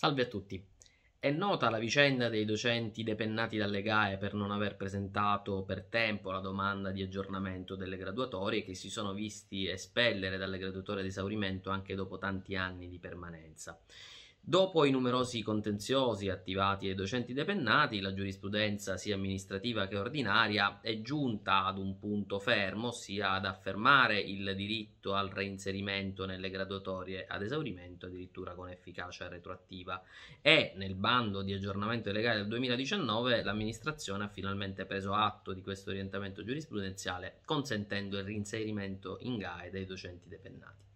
Salve a tutti. È nota la vicenda dei docenti depennati dalle GAE per non aver presentato per tempo la domanda di aggiornamento delle graduatorie che si sono visti espellere dalle graduatorie di esaurimento anche dopo tanti anni di permanenza. Dopo i numerosi contenziosi attivati ai docenti depennati, la giurisprudenza sia amministrativa che ordinaria è giunta ad un punto fermo, ossia ad affermare il diritto al reinserimento nelle graduatorie ad esaurimento, addirittura con efficacia retroattiva. E nel bando di aggiornamento legale del 2019 l'amministrazione ha finalmente preso atto di questo orientamento giurisprudenziale, consentendo il reinserimento in GAE dei docenti depennati.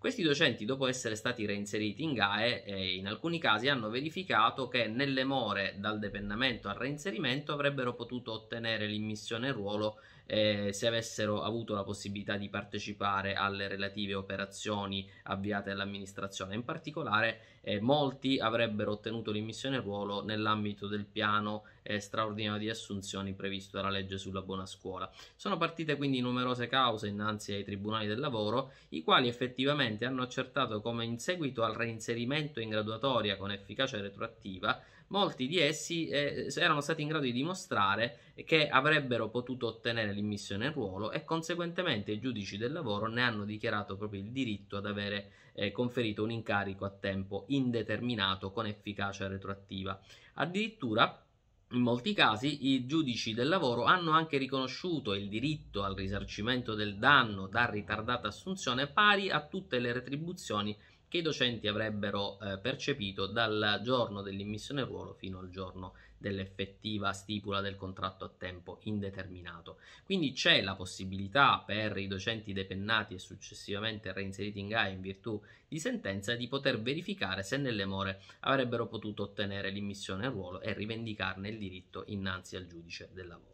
Questi docenti, dopo essere stati reinseriti in GAE, eh, in alcuni casi hanno verificato che nelle more dal depennamento al reinserimento avrebbero potuto ottenere l'immissione in ruolo eh, se avessero avuto la possibilità di partecipare alle relative operazioni avviate dall'amministrazione. In particolare, eh, molti avrebbero ottenuto l'immissione in ruolo nell'ambito del piano eh, straordinario di assunzioni previsto dalla legge sulla buona scuola. Sono partite quindi numerose cause innanzi ai tribunali del lavoro, i quali effettivamente hanno accertato come in seguito al reinserimento in graduatoria con efficacia retroattiva, molti di essi eh, erano stati in grado di dimostrare che avrebbero potuto ottenere l'immissione in ruolo e conseguentemente i giudici del lavoro ne hanno dichiarato proprio il diritto ad avere eh, conferito un incarico a tempo indeterminato con efficacia retroattiva. Addirittura in molti casi i giudici del lavoro hanno anche riconosciuto il diritto al risarcimento del danno da ritardata assunzione pari a tutte le retribuzioni che i docenti avrebbero eh, percepito dal giorno dell'immissione ruolo fino al giorno dell'effettiva stipula del contratto a tempo indeterminato. Quindi c'è la possibilità per i docenti depennati e successivamente reinseriti in GAE in virtù di sentenza di poter verificare se nelle more avrebbero potuto ottenere l'immissione in ruolo e rivendicarne il diritto innanzi al giudice del lavoro.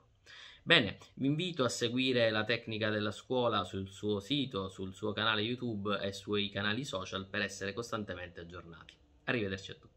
Bene, vi invito a seguire la tecnica della scuola sul suo sito, sul suo canale YouTube e sui canali social per essere costantemente aggiornati. Arrivederci a tutti.